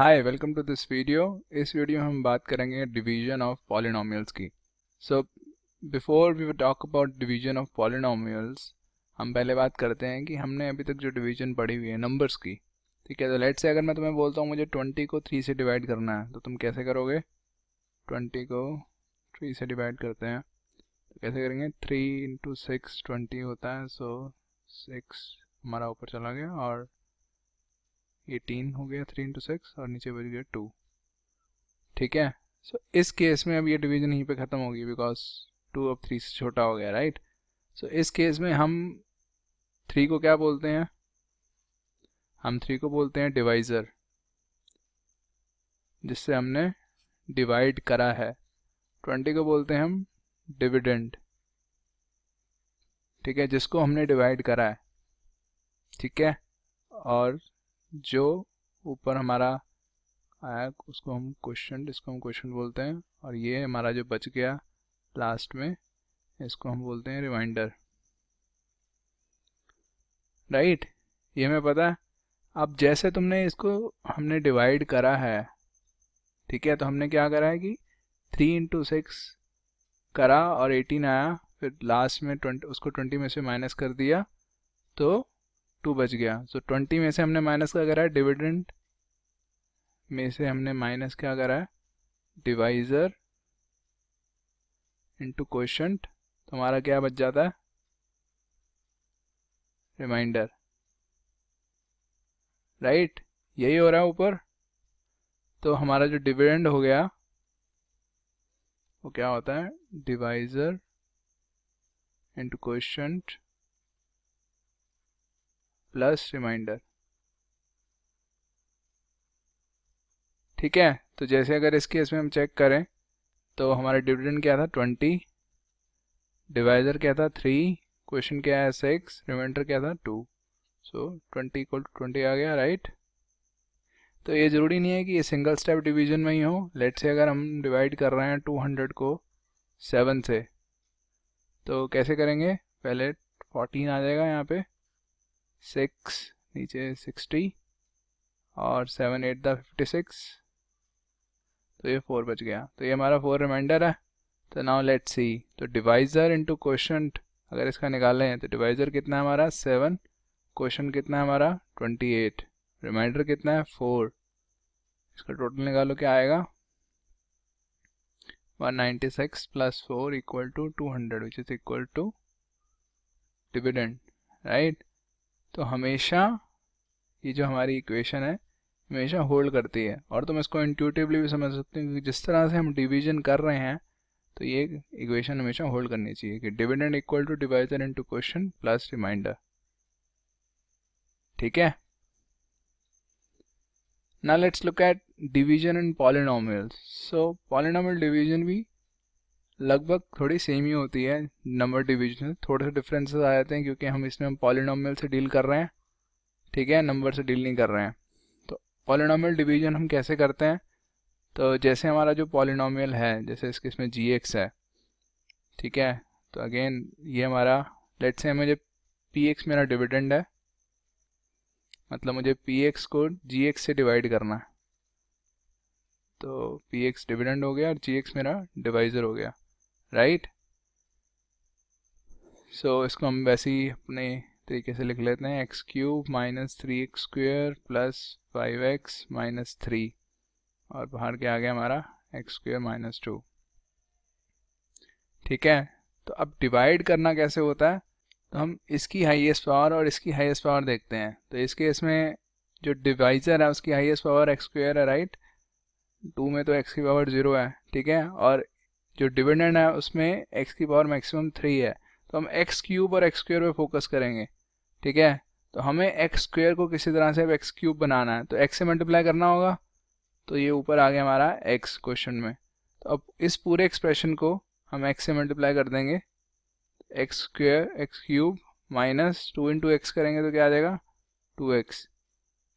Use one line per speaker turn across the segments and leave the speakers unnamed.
Hi welcome to this video इस video में हम बात करेंगे डिवीजन ऑफ पॉलिनोमियल्स की so before we talk about division of polynomials हम पहले बात करते हैं कि हमने अभी तक जो डिवीजन पढ़ी हुई है नंबर्स की ठीक है तो लेट से अगर मैं तुम्हें बोलता हूँ मुझे ट्वेंटी को थ्री से डिवाइड करना है तो तुम कैसे करोगे ट्वेंटी को थ्री से डिवाइड करते हैं तो कैसे करेंगे थ्री इंटू सिक्स ट्वेंटी होता है सो सिक्स हमारा ऊपर चला गया और एटीन हो गया थ्री इंटू सिक्स और नीचे बच गया टू ठीक है सो so, इस केस में अब ये डिवीजन यहीं पे ख़त्म होगी बिकॉज टू अब थ्री से छोटा हो गया राइट सो so, इस केस में हम थ्री को क्या बोलते हैं हम थ्री को बोलते हैं डिवाइज़र जिससे हमने डिवाइड करा है ट्वेंटी को बोलते हैं हम डिविडेंड ठीक है जिसको हमने डिवाइड करा है ठीक है और जो ऊपर हमारा आया उसको हम क्वेश्चन इसको हम क्वेश्चन बोलते हैं और ये हमारा जो बच गया लास्ट में इसको हम बोलते हैं रिमाइंडर राइट ये मैं पता है अब जैसे तुमने इसको हमने डिवाइड करा है ठीक है तो हमने क्या करा है कि थ्री इंटू सिक्स करा और एटीन आया फिर लास्ट में ट्वेंट उसको ट्वेंटी में से माइनस कर दिया तो टू बच गया सो so, ट्वेंटी में से हमने माइनस क्या करा है डिविडेंड में से हमने माइनस क्या करा है डिवाइजर इंटू क्वेश्चन तो हमारा क्या बच जाता है रिमाइंडर राइट right? यही हो रहा है ऊपर तो हमारा जो डिविडेंड हो गया वो क्या होता है divisor into question plus remainder ठीक है तो जैसे अगर इसके इसमें हम चेक करें तो हमारा डिविडेंड क्या था ट्वेंटी डिवाइजर क्या था थ्री क्वेश्चन क्या है सिक्स रिमाइंडर क्या था two so twenty equal to twenty आ गया राइट तो ये ज़रूरी नहीं है कि ये सिंगल स्टेप डिवीजन में ही हो लेट से अगर हम डिवाइड कर रहे हैं टू हंड्रेड को सेवन से तो कैसे करेंगे पहले फोर्टीन आ जाएगा यहाँ पे सिक्स नीचे सिक्सटी और सेवन एट था फिफ्टी सिक्स तो ये फोर बच गया तो ये हमारा फोर रिमाइंडर है तो नाउ लेट सी तो डिवाइज़र इनटू क्वेश्चन अगर इसका निकालें तो डिवाइज़र कितना है हमारा सेवन क्वेश्चन कितना है हमारा ट्वेंटी एट रिमाइंडर कितना है फोर इसका टोटल निकालो क्या आएगा one ninety six plus four equal to two hundred which is equal to dividend right तो हमेशा ये जो हमारी इक्वेशन है हमेशा होल्ड करती है और तुम इसको इंट्यूटिवली भी समझ सकते हो क्योंकि जिस तरह से हम डिवीजन कर रहे हैं तो ये इक्वेशन हमेशा होल्ड करनी चाहिए कि dividend equal to divisor into question plus remainder ठीक है ना let's look at division in polynomials so polynomial division भी लगभग थोड़ी सेम ही होती है नंबर डिविजन थोड़े से डिफरेंसेस आ जाते हैं क्योंकि हम इसमें हम पॉलिनॉमियल से डील कर रहे हैं ठीक है नंबर से डील नहीं कर रहे हैं तो पॉलिनॉमियल डिवीजन हम कैसे करते हैं तो जैसे हमारा जो पॉलिनॉमियल है जैसे इसके इसमें जी एक्स है ठीक है तो अगेन ये हमारा लेट से मुझे पी एक्स मेरा डिविडेंड है मतलब मुझे पी एक्स को जी एक्स से डिवाइड करना है तो पी एक्स डिविडेंड हो गया और जी एक्स मेरा डिवाइज़र हो गया राइट सो इसको हम वैसे ही अपने तरीके से लिख लेते हैं x cube minus three x square plus five x minus three और बाहर क्या आ गया हमारा एक्स स्क्र माइनस टू ठीक है तो अब डिवाइड करना कैसे होता है तो हम इसकी हाईएस्ट पावर और इसकी हाईएस्ट पावर देखते हैं तो इस केस में जो डिवाइज़र है उसकी हाईएस्ट पावर एक्स स्क्र है राइट टू में तो एक्स की पावर जीरो है ठीक है और जो डिविडेंड है उसमें एक्स की पावर मैक्सिमम थ्री है तो हम एक्स क्यूब और एक्स स्क्र पर फोकस करेंगे ठीक है तो हमें एक्स स्क्र को किसी तरह से अब एक्स क्यूब बनाना है तो एक्स से मल्टीप्लाई करना होगा तो ये ऊपर आ गया हमारा एक्स क्वेश्चन में तो अब इस पूरे एक्सप्रेशन को हम एक्स से मल्टीप्लाई कर देंगे x square x cube minus two into x करेंगे तो क्या आ जाएगा टू एक्स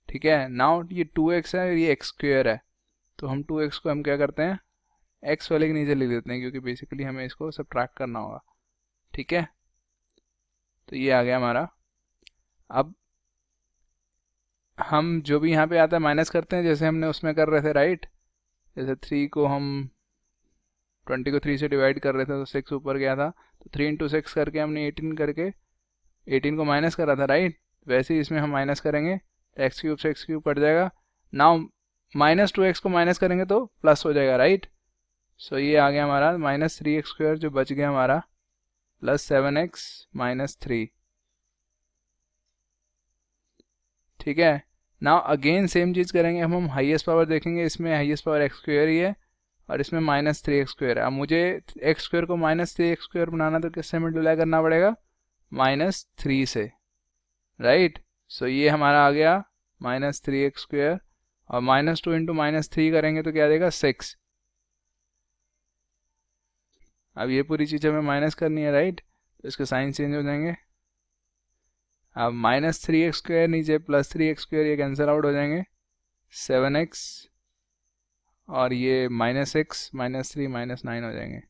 ठीक है नाउ ये टू एक्स है ये एक्स स्क्र है तो हम टू एक्स को हम क्या करते हैं एक्स वाले के नीचे लिख देते हैं क्योंकि बेसिकली हमें इसको सब करना होगा ठीक है तो ये आ गया हमारा अब हम जो भी यहाँ पे आता है माइनस करते हैं जैसे हमने उसमें कर रहे थे राइट जैसे थ्री को हम ट्वेंटी को थ्री से डिवाइड कर रहे थे तो सिक्स ऊपर गया था तो थ्री इंटू सिक्स करके हमने एटीन करके एटीन को माइनस करा था राइट वैसे ही इसमें हम माइनस करेंगे एक्स तो क्यूब से एक्स क्यूब कट जाएगा नाउ माइनस टू एक्स को माइनस करेंगे तो प्लस हो जाएगा राइट सो ये आ गया हमारा माइनस थ्री एक्स स्क्वायर जो बच गया हमारा plus seven x minus three ठीक है नाउ अगेन सेम चीज़ करेंगे हम हम हाइएस्ट पावर देखेंगे इसमें हाइएस्ट पावर एक्स स्क्वायर ही है और इसमें माइनस थ्री एक्स स्क्वायर है अब मुझे एक्स स्क्वायर को माइनस थ्री एक्स स्क्वायर बनाना तो किससे मल्टीप्लाई करना पड़ेगा माइनस थ्री से राइट right? सो so ये हमारा आ गया माइनस थ्री एक्स स्क्वायर और minus two into minus three करेंगे तो क्या देगा सिक्स अब ये पूरी चीज़ हमें माइनस करनी है राइट तो इसके साइन चेंज हो जाएंगे अब माइनस थ्री एक्स स्क्वायर नीचे प्लस थ्री एक्स स्क्वायर ये कैंसिल आउट हो जाएंगे सेवन एक्स और ये minus x minus three minus nine हो जाएंगे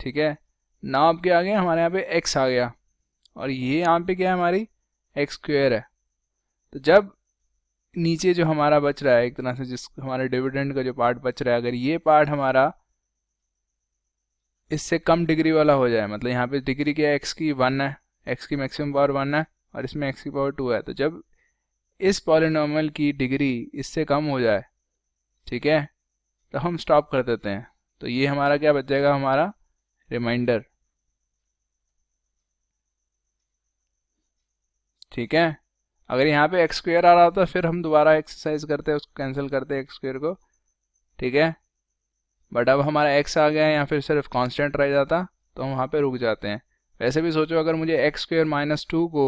ठीक है नाव आपके आ गए हमारे यहाँ पे एक्स आ गया और ये यहाँ पे क्या है हमारी एक्स स्क्वायर है तो जब नीचे जो हमारा बच रहा है एक तरह से जिस हमारे डिविडेंड का जो पार्ट बच रहा है अगर ये पार्ट हमारा इससे कम डिग्री वाला हो जाए मतलब यहाँ पे डिग्री क्या है एक्स की वन है एक्स की मैक्सिमम पावर वन है और इसमें एक्स की पावर टू है तो जब इस पॉलिनॉमल की डिग्री इससे कम हो जाए ठीक है तो हम स्टॉप कर देते हैं तो ये हमारा क्या बच जाएगा हमारा रिमाइंडर ठीक है अगर यहाँ पे एक्स स्क्वेयर आ रहा था फिर हम दोबारा एक्सरसाइज करते उसको कैंसिल करते एक्स स्क्वेयर को ठीक है बट अब हमारा एक्स आ गया है या फिर सिर्फ कॉन्स्टेंट रह जाता तो हम वहाँ पर रुक जाते हैं वैसे भी सोचो अगर मुझे एक्स स्क्र माइनस टू को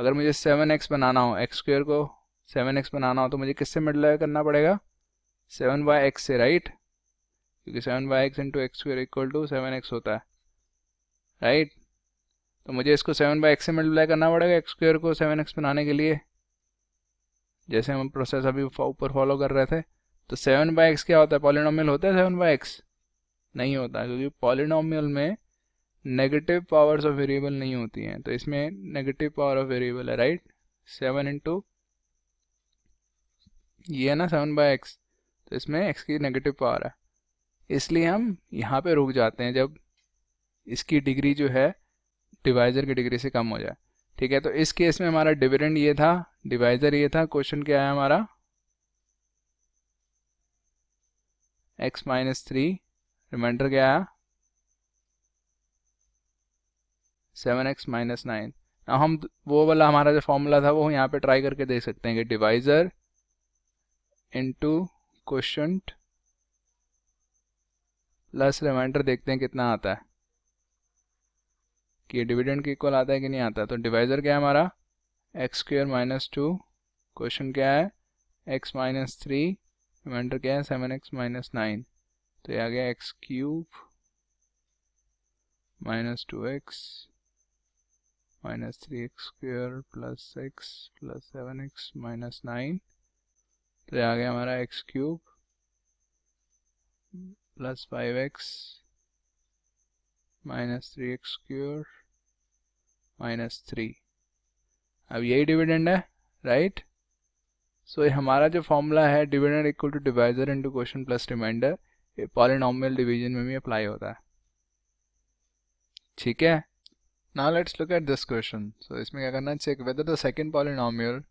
अगर मुझे सेवन एक्स बनाना हो एक्स स्क्र को सेवन एक्स बनाना हो तो मुझे किससे मल्टीप्लाई करना पड़ेगा सेवन बाई एक्स से राइट क्योंकि seven by x into x square equal to seven x होता है राइट तो मुझे इसको सेवन बाई एक्स से मल्टीप्लाई करना पड़ेगा एक्स स्क्र को सेवन एक्स बनाने के लिए जैसे हम प्रोसेस अभी ऊपर फॉलो कर रहे थे तो सेवन बाई एक्स क्या होता है पॉलिनोमियल होता है सेवन बाई एक्स नहीं होता क्योंकि पॉलिनोमियल में नेगेटिव पावर्स ऑफ वेरिएबल नहीं होती हैं तो इसमें नेगेटिव पावर ऑफ वेरिएबल है राइट सेवन इंटू ये है ना सेवन बाई एक्स तो इसमें एक्स की नेगेटिव पावर है इसलिए हम यहाँ पे रुक जाते हैं जब इसकी डिग्री जो है डिवाइज़र की डिग्री से कम हो जाए ठीक है तो इस केस में हमारा डिविडेंड ये था डिवाइज़र ये था क्वेश्चन क्या है हमारा एक्स माइनस थ्री रिमाइंडर क्या आया सेवन एक्स माइनस नाइन हम वो वाला हमारा जो फॉर्मूला था वो यहाँ पे ट्राई करके देख सकते हैं कि divisor into question plus remainder देखते हैं कितना आता है कि डिविडेंड के इक्वल आता है कि नहीं आता तो डिवाइजर क्या है हमारा x square minus two question क्या है एक्स माइनस थ्री रिमाइंडर क्या है सेवन एक्स माइनस नाइन तो ये आ गया x cube minus two x minus three x square plus x plus seven x minus nine तो ये आ गया हमारा x cube plus five x minus three x square minus three अब यही डिविडेंड है राइट right? सो so, ये हमारा जो फॉर्मूला है dividend equal to divisor into question plus remainder ये पॉलिनॉमियल डिवीजन में भी अप्लाई होता है ठीक है now let's look at this question so इसमें क्या करना है check whether the second polynomial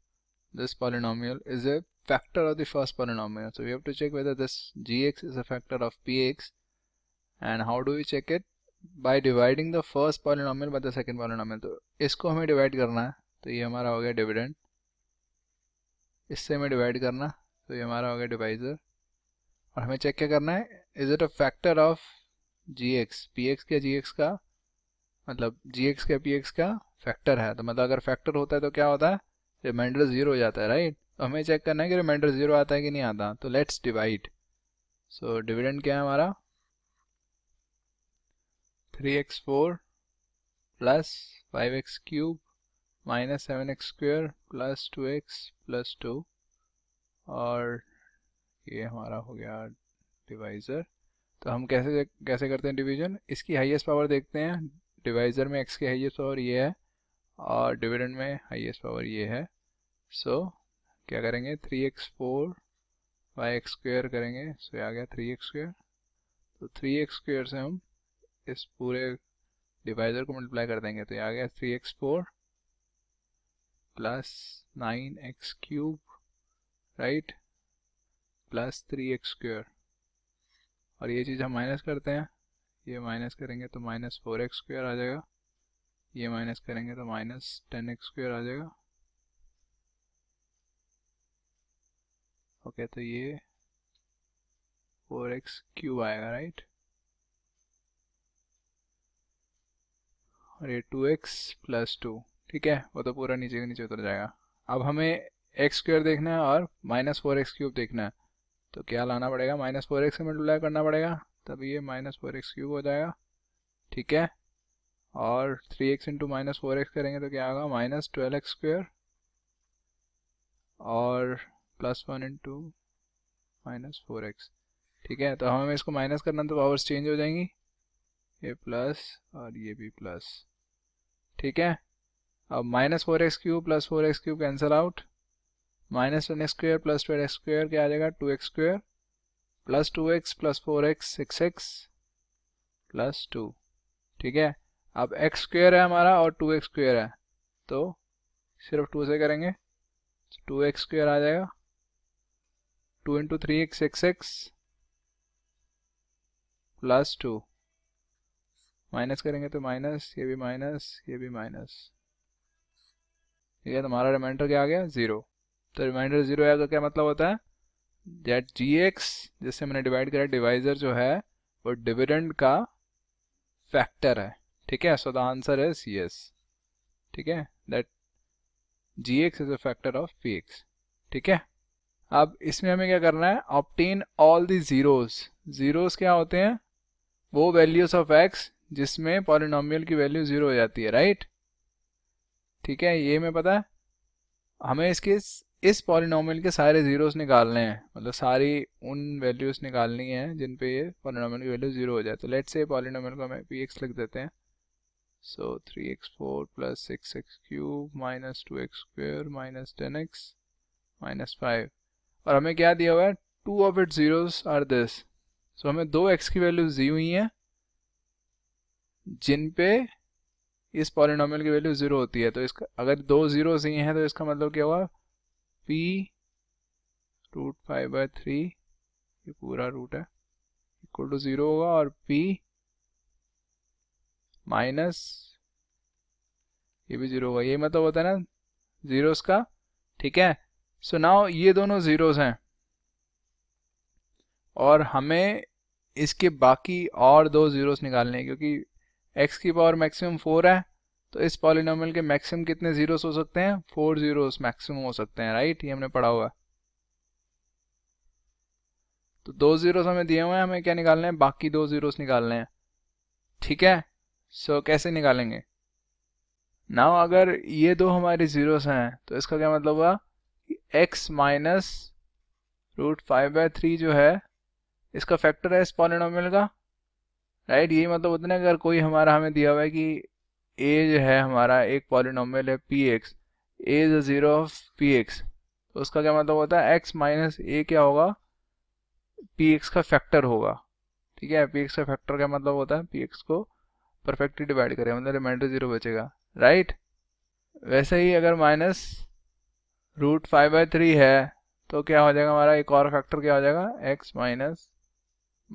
this polynomial is a factor of the first polynomial so we have check whether this g is a factor of p and how do you check it by dividing the first polynomial bye the second polynomial तो इसको हमें divide करना है तो ये हमारा हो गया डिविडेंड इससे हमें डिवाइड करना तो ये हमारा हो गया डिवाइज़र और हमें चेक क्या करना है is it a factor of g x p x क्या जी एक्स का मतलब जी एक्स क्या पी एक्स का फैक्टर है तो मतलब अगर फैक्टर होता है तो क्या होता है रिमाइंडर ज़ीरो हो जाता है राइट तो हमें चेक करना है कि रिमाइंडर ज़ीरो आता है कि नहीं आता तो लेट्स डिवाइड सो डिविडेंड क्या है हमारा three x four plus five x cube minus seven x square plus two x plus two और ये हमारा हो गया डिवाइज़र तो हम कैसे कैसे करते हैं डिवीजन इसकी हाईएस्ट पावर देखते हैं डिवाइज़र में एक्स की हाईएस्ट पावर ये है और डिविडेंड में हाईएस्ट पावर ये है सो so, क्या करेंगे three x four by x square करेंगे सो so, आ गया थ्री एक्स स्क्वेयर तो थ्री एक्स स्क्वेयर से हम इस पूरे डिवाइज़र को मल्टीप्लाई कर देंगे तो ये आ गया three x four plus 9x cube right plus three x square और ये चीज़ हम माइनस करते हैं ये माइनस करेंगे तो माइनस फोर एक्स स्क्र आ जाएगा ये माइनस करेंगे तो माइनस टेन एक्स स्क्र आ जाएगा ओके तो ये फोर एक्स क्यूब आएगा राइट और ये टू एक्स प्लस टू ठीक है वो तो पूरा नीचे के नीचे उतर जाएगा अब हमें एक्स स्क्र देखना है और माइनस फोर एक्स क्यूब देखना है तो क्या लाना पड़ेगा माइनस फोर एक्स से मल्टीप्लाई करना पड़ेगा तब ये माइनस फोर एक्स क्यूब हो जाएगा ठीक है और three x into minus four x करेंगे तो क्या होगा माइनस ट्वेल्व एक्स स्क्वेयर और plus one into minus four x ठीक है तो हमें इसको माइनस करना तो पावर्स चेंज हो जाएंगी ये प्लस और ये भी प्लस ठीक है अब minus four x cube plus four x cube cancel out minus ten square plus twelve x square क्या आ जाएगा two x square plus two x plus four x six x plus two ठीक है अब x square है हमारा और to x square है तो सिर्फ टू से करेंगे टू एक्स स्क्वेयर आ जाएगा two into three x six x plus two माइनस करेंगे तो माइनस ये भी माइनस ये भी माइनस ठीक है तो हमारा रिमाइंडर क्या आ गया ज़ीरो तो रिमाइंडर ज़ीरो आया तो क्या मतलब होता है डेट जी एक्स जिससे मैंने डिवाइड करा डिवाइजर जो है वो डिविडेंड का फैक्टर है ठीक है सो द आंसर है यस ठीक है that g x is a factor of p x ठीक है अब इसमें हमें क्या करना है obtain all the zeros zeros क्या होते हैं वो वैल्यूज ऑफ एक्स जिसमें पॉलिनोमियल की वैल्यू जीरो हो जाती है राइट right? ठीक है ये मैं पता है हमें इसके इस पॉलिनोम के सारे जीरोस निकालने हैं मतलब सारी उन वैल्यूज निकालनी है जिन पे ये पॉलिनॉमियल की वैल्यू जीरो हो जाए तो लेट से पॉलिनॉमियल को हमें पी एक्स लिख देते हैं so three x four plus six x cube minus two x square minus ten x minus five और हमें क्या दिया हुआ है two of it zeros are this so हमें दो एक्स की वैल्यूज दी हुई हैं जिन पे इस पॉलिनॉमियल की वैल्यू ज़ीरो होती है तो इसका अगर दो ज़ीरो ही हैं तो इसका मतलब क्या हुआ p root five by three ये पूरा रूट है इक्वल टू ज़ीरो होगा और पी माइनस ये भी ज़ीरो होगा ये मतलब होता है ना ज़ीरोस का ठीक है सो so नाउ ये दोनों ज़ीरोस हैं और हमें इसके बाकी और दो ज़ीरोस निकालने हैं क्योंकि एक्स की पावर मैक्सिमम फोर है तो इस पॉलिनोमल के मैक्सिमम कितने जीरोस हो सकते हैं फोर जीरोस मैक्सिमम हो सकते हैं राइट ये हमने पढ़ा हुआ है तो दो जीरोस हमें दिए हुए हैं हमें क्या निकालने हैं बाकी दो जीरोस निकालने हैं ठीक है सो so, कैसे निकालेंगे नाउ अगर ये दो हमारे जीरोस हैं तो इसका क्या मतलब हुआ x minus root five by three जो है इसका फैक्टर है इस पॉलिनोमियल का राइट ये मतलब उतने अगर कोई हमारा हमें दिया हुआ है कि ए जो है हमारा एक पॉलिनोमियल है p x a is zero of p x तो उसका क्या मतलब होता है एक्स माइनस ए क्या होगा पी एक्स का फैक्टर होगा ठीक है पी एक्स का फैक्टर का मतलब होता है पी एक्स को परफेक्टली डिवाइड करेगा मतलब रिमाइंडर जीरो बचेगा राइट वैसे ही अगर minus root five by three है तो क्या हो जाएगा हमारा एक और फैक्टर क्या हो जाएगा x minus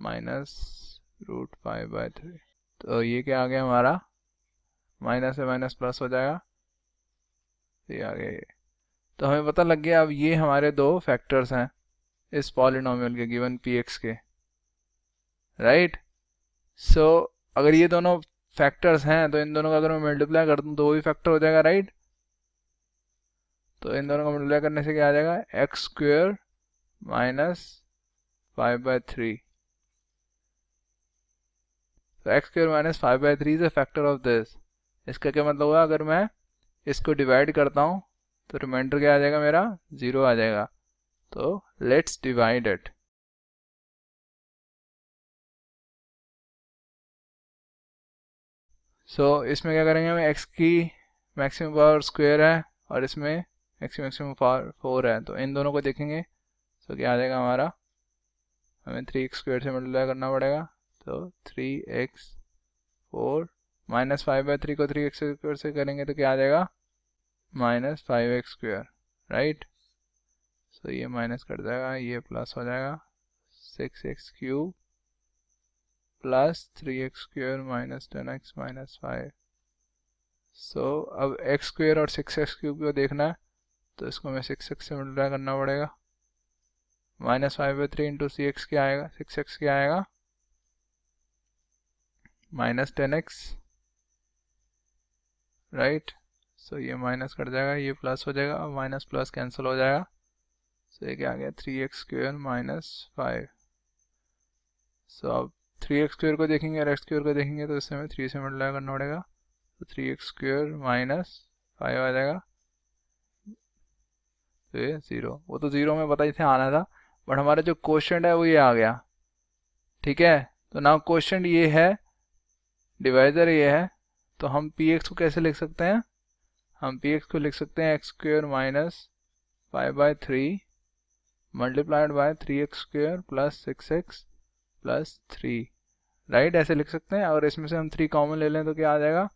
minus root five by three तो ये क्या आ गया हमारा माइनस से माइनस प्लस हो जाएगा ये आ गया ये तो हमें पता लग गया अब ये हमारे दो फैक्टर्स हैं इस पॉलिनॉमियल के गिवन पी एक्स के राइट सो so, अगर ये दोनों फैक्टर्स हैं तो इन दोनों का अगर मैं मल्टीप्लाई कर दूँ तो वो भी फैक्टर हो जाएगा राइट तो इन दोनों का मल्टीप्लाई करने से क्या आ जाएगा x square minus five by three x square minus five by three is a factor of this इसका क्या मतलब हुआ अगर मैं इसको डिवाइड करता हूँ तो रिमाइंडर क्या आ जाएगा मेरा ज़ीरो आ जाएगा तो लेट्स डिवाइड इट सो इसमें क्या करेंगे हम एक्स की मैक्सिमम पावर स्क्वायर है और इसमें एक्स की मैक्सिमम पावर फोर है तो इन दोनों को देखेंगे तो क्या आ जाएगा हमारा हमें थ्री एक्स स्क्वायर से मल्टीप्लाई करना पड़ेगा तो three x four minus five by three को थ्री एक्स स्क्वायर से करेंगे तो क्या आ जाएगा minus five x square right so ये माइनस कट जाएगा ये प्लस हो जाएगा six x cube plus three x square minus ten x minus five so अब एक्स स्क्र और सिक्स एक्स क्यूब को देखना है तो इसको हमें सिक्स एक्स से मल्टीप्लाई करना पड़ेगा minus five by three into c x क्या आएगा सिक्स एक्स क्या आएगा minus ten x right so ये माइनस कट जाएगा ये प्लस हो जाएगा और माइनस प्लस कैंसिल हो जाएगा सो ये क्या आ गया three x square minus five so अब थ्री एक्स स्क्र को देखेंगे और एक्स स्क्र को देखेंगे तो इससे हमें थ्री से मल्टीप्लाई करना पड़ेगा तो three x square minus five आ जाएगा तो ये ज़ीरो वो तो ज़ीरो में पता ही थे आना था बट हमारा जो क्वेश्चन है वो ये आ गया ठीक है तो नाउ क्वेश्चन ये है डिवाइज़र ये है तो हम पी एक्स को कैसे लिख सकते हैं हम पी एक्स को लिख सकते हैं x square minus five by three multiplied by three x square plus six x plus three right ऐसे लिख सकते हैं और इसमें से हम थ्री कॉमन ले लें तो क्या आ जाएगा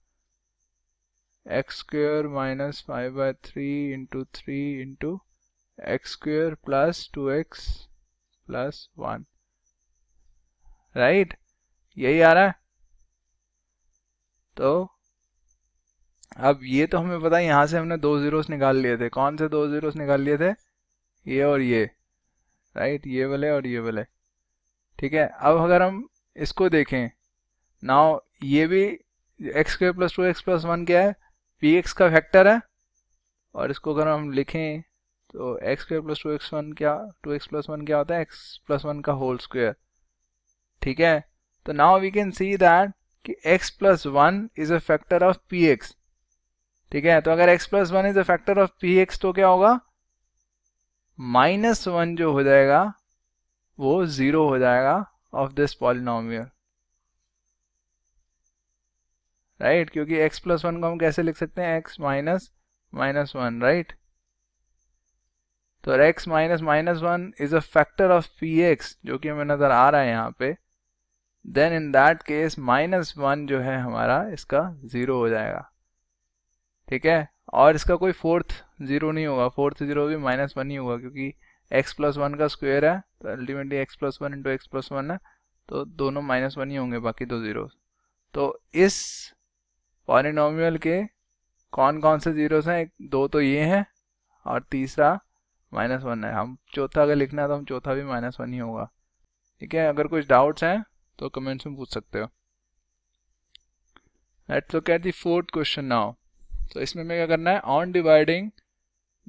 x square minus five by three into three into x square plus two x plus one right यही आ रहा है तो अब ये तो हमें पता है यहाँ से हमने दो ज़ीरोस निकाल लिए थे कौन से दो ज़ीरोस निकाल लिए थे ये और ये राइट ये वाले और ये वाले ठीक है अब अगर हम इसको देखें नाउ ये भी x square plus two x plus one क्या है पी एक्स का फैक्टर है और इसको अगर हम लिखें तो x square plus two x one क्या टू एक्स प्लस वन क्या होता है एक्स प्लस वन का होल स्क्वेयर ठीक है तो now we can see that कि x plus one is a factor of p x ठीक है तो अगर x plus one is a factor of p x तो क्या होगा माइनस वन जो हो जाएगा वो जीरो हो जाएगा ऑफ दिस पॉलिनोमियल राइट क्योंकि x प्लस वन को हम कैसे लिख सकते हैं x minus minus one right तो x minus minus one is a factor of p x जो कि हमें नजर आ रहा है यहां पे then in that case minus one जो है हमारा इसका ज़ीरो हो जाएगा ठीक है और इसका कोई फोर्थ ज़ीरो नहीं होगा फोर्थ ज़ीरो भी माइनस वन ही होगा क्योंकि एक्स प्लस वन का स्क्वायर है तो ultimately x plus one into x plus one है तो दोनों माइनस वन ही होंगे बाकी दो ज़ीरो तो इस पॉलिनोमियल के कौन कौन से ज़ीरोस हैं दो तो ये हैं और तीसरा माइनस वन है हम चौथा अगर लिखना है तो हम चौथा भी माइनस वन ही होगा ठीक है अगर कुछ डाउट्स हैं तो कमेंट्स में पूछ सकते हो let's look at the fourth question now तो इसमें हमें क्या करना है ऑन डिवाइडिंग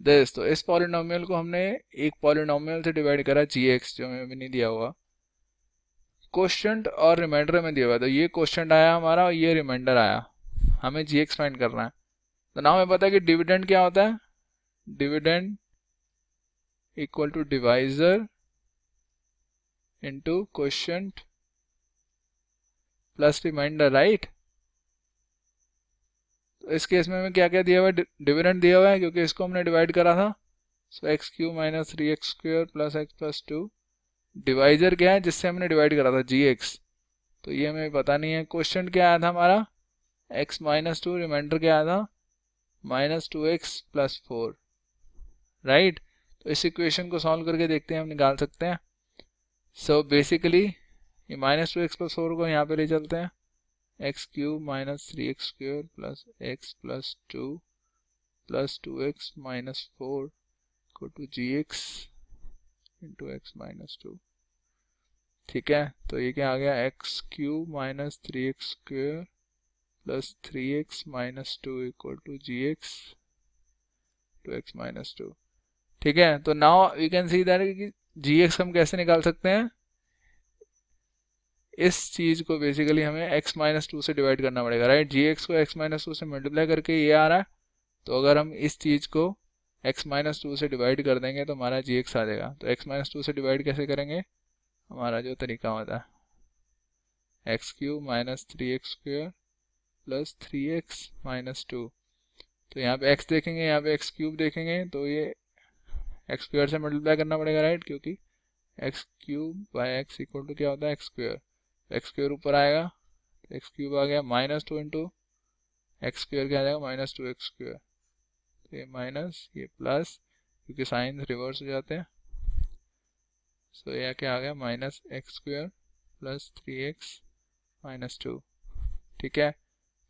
दिस तो इस पॉलिनोमियल को हमने एक पॉलिनोमियल से डिवाइड करा जी एक्स जो हमें नहीं दिया हुआ क्वेश्चन और रिमाइंडर में दिया हुआ तो ये क्वेश्चन आया हमारा और ये रिमाइंडर आया हमें जी एक्स फाइंड करना है तो ना हमें पता है कि डिविडेंड क्या होता है dividend equal to divisor into question plus remainder right तो इस केस में हमें क्या क्या दिया हुआ है डिविडेंड दिया हुआ है क्योंकि इसको हमने डिवाइड करा था so x cube minus three x square plus x plus two divisor क्या है जिससे हमने डिवाइड करा था जी एक्स तो ये हमें पता नहीं है क्वेश्चन क्या आया था हमारा एक्स माइनस टू रिमाइंडर क्या आया था minus two x plus four right तो इस इक्वेशन को सॉल्व करके देखते हैं हम निकाल सकते हैं सो बेसिकली ये minus two x plus four को यहाँ पे ले चलते हैं x cube minus three x square plus x plus two plus two x minus four को to g x into x minus two ठीक है तो ये क्या आ गया x cube minus three x square plus three x minus two equal to g x to x minus two ठीक है तो now you can see that कि जी एक्स हम कैसे निकाल सकते हैं इस चीज़ को बेसिकली हमें x माइनस टू से डिवाइड करना पड़ेगा राइट जी एक्स को x माइनस टू से मल्टीप्लाई करके ये आ रहा है तो अगर हम इस चीज़ को x माइनस टू से डिवाइड कर देंगे तो हमारा जी एक्स आ जाएगा तो x माइनस टू से डिवाइड कैसे करेंगे हमारा जो तरीका होता है x cube minus three x square plus three x minus two तो यहाँ पे x देखेंगे यहाँ पे एक्स क्यूब देखेंगे तो ये एक्स स्क्र से मल्टीप्लाई करना पड़ेगा राइट क्योंकि x cube by x equal to क्या होता है एक्स स्क्र एक्स स्क्र ऊपर आएगा एक्स क्यूब आ गया minus two into x square क्या जाएगा माइनस टू एक्स स्क्र तो ये माइनस ये प्लस क्योंकि साइंस रिवर्स हो जाते हैं सो so, यह क्या आ गया minus x square plus three x minus two ठीक है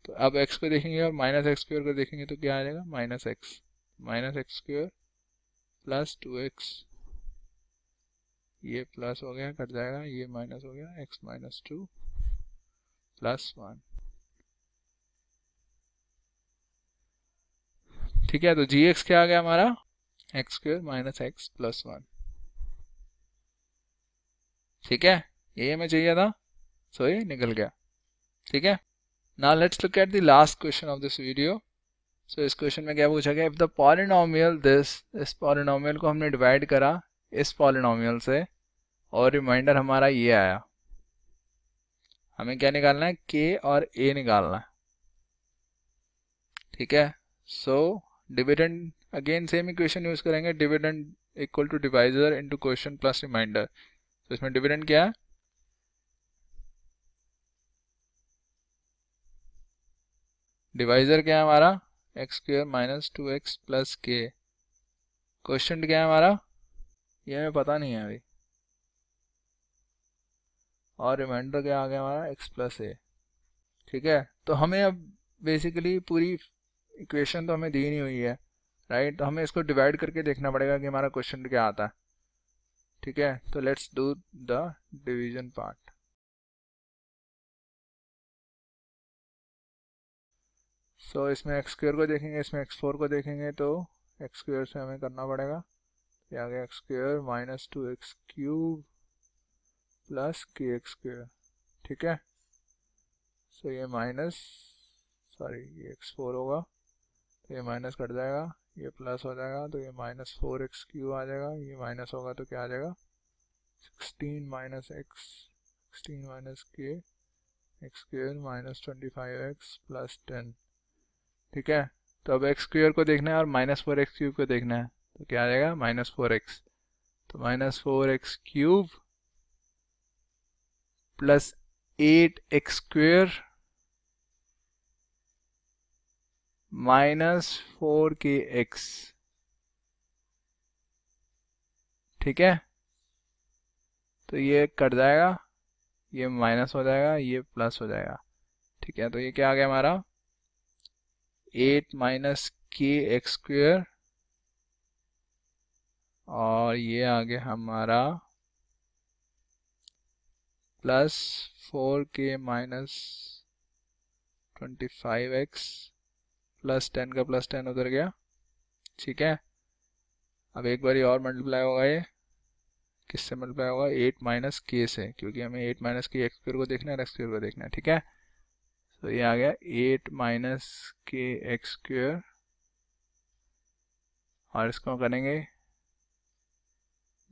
तो अब एक्स को देखेंगे और माइनस एक्स स्क्र को देखेंगे तो क्या आ जाएगा minus x minus x square plus two x ये प्लस हो गया कट जाएगा ये माइनस हो गया x minus two plus one ठीक है तो जी एक्स क्या आ गया हमारा x square minus x plus one ठीक है ये हमें चाहिए था सो ये निकल गया ठीक है ना let's look at the last question of this video so इस क्वेश्चन में क्या पूछा गया इफ द पॉलिनोमियल दिस इस पॉलिनोमियल को हमने डिवाइड करा इस पॉलिनोमियल से और रिमाइंडर हमारा ये आया हमें क्या निकालना है के और ए निकालना है ठीक है so dividend again same equation use करेंगे dividend equal to divisor into question plus remainder तो इसमें डिविडेंड क्या है डिवाइजर क्या है हमारा x square minus two x plus k question क्या है हमारा ये हमें पता नहीं है अभी और रिमाइंडर क्या आ गया हमारा एक्स प्लस ए ठीक है तो हमें अब बेसिकली पूरी इक्वेशन तो हमें दी नहीं हुई है राइट तो हमें इसको डिवाइड करके देखना पड़ेगा कि हमारा क्वेश्चन क्या आता है ठीक है तो let's do the division part so इसमें एक्स स्क्र को देखेंगे इसमें एक्स फोर को देखेंगे तो एक्स स्क्र से हमें करना पड़ेगा ये आ गया x square minus two x cube plus k x square ठीक है सो ये माइनस सॉरी ये एक्स फोर होगा तो ये माइनस कट जाएगा ये प्लस हो जाएगा तो ये माइनस फोर एक्स क्यू आ जाएगा ये माइनस होगा तो क्या आ जाएगा sixteen minus x sixteen minus k x square minus twenty five x plus ten ठीक है तो अब एक्स स्क्र को देखना है और माइनस फोर एक्स क्यूब को देखना है तो क्या आ जाएगा माइनस फोर एक्स तो minus four x cube plus eight x square minus four k x ठीक है तो ये कट जाएगा ये माइनस हो जाएगा ये प्लस हो जाएगा ठीक है तो ये क्या आ गया हमारा eight minus k x square और ये आ गया हमारा plus four k minus twenty five x plus ten का प्लस टेन उधर गया ठीक है अब एक बार और मल्टीप्लाई होगा ये किससे मल्टीप्लाई होगा एट माइनस के से क्योंकि हमें eight minus k x square को देखना है एक्स स्क्र को देखना है ठीक है तो ये आ गया eight minus k x square और इसको करेंगे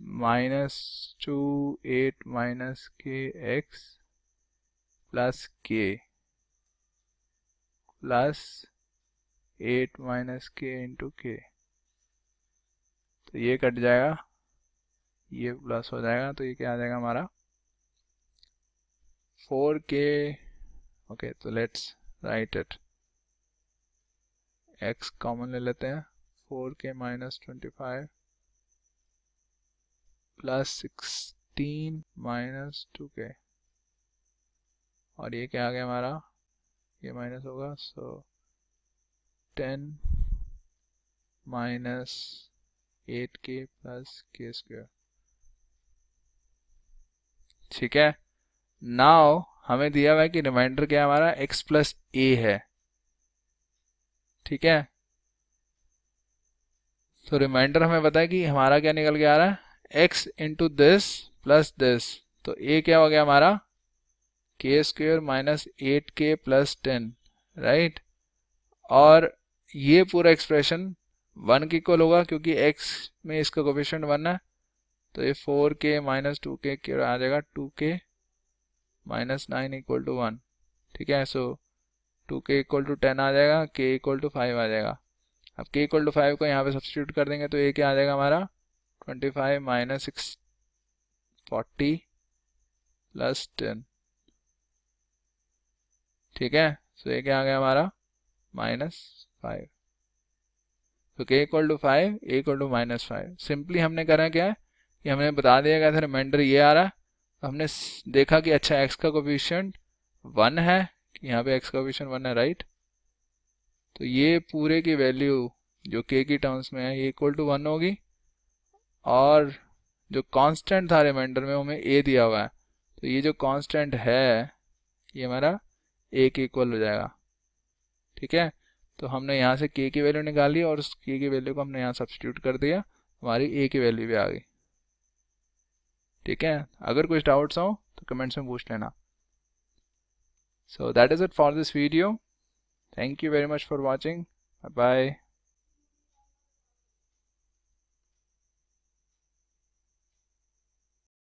minus two eight minus k x plus k plus eight minus k into k तो ये कट जाएगा ये प्लस हो जाएगा तो ये क्या आ जाएगा हमारा फोर के ओके तो let's write it x common ले लेते हैं four k minus twenty five plus sixteen minus two k और ये क्या आ गया हमारा ये माइनस होगा so ten minus eight k plus k square ठीक है नाउ हमें दिया हुआ है कि रिमाइंडर क्या हमारा एक्स प्लस ए है ठीक है तो रिमाइंडर हमें पता है कि हमारा क्या निकल के आ रहा है x into this plus this तो ए क्या हो गया हमारा k square minus eight k plus ten right और ये पूरा एक्सप्रेशन वन के इक्वल होगा क्योंकि एक्स में इसका कोफिशेंट वन है तो ये फोर के माइनस टू के आ जाएगा two k minus nine equal to one ठीक है सो two k equal to ten आ जाएगा के इक्वल टू फाइव आ जाएगा अब के इक्वल टू फाइव को यहाँ पे सब्सटीट्यूट कर देंगे तो ए क्या आ जाएगा हमारा twenty five minus six forty plus ten ठीक है सो ये क्या आ गया हमारा माइनस फाइव तो k equal to five a equal to minus five simply हमने करा क्या है कि हमने बता दिया गया था रिमाइंडर ये आ रहा है तो हमने देखा कि अच्छा एक्स का कोफिशियंट वन है यहाँ पे एक्स का कोफिशियंट वन है राइट तो ये पूरे की वैल्यू जो के की टर्म्स में है ये इक्वल टू वन होगी और जो कांस्टेंट था रिमाइंडर में हमें ए दिया हुआ है तो ये जो कांस्टेंट है ये हमारा ए के इक्वल हो जाएगा ठीक है तो हमने यहाँ से के की वैल्यू निकाली और उस के की वैल्यू को हमने यहाँ सब्सटीट्यूट कर दिया हमारी ए की वैल्यू भी आ गई ठीक है अगर कुछ डाउट्स हो तो कमेंट्स में पूछ लेना so that is it for this video thank you very much for watching bye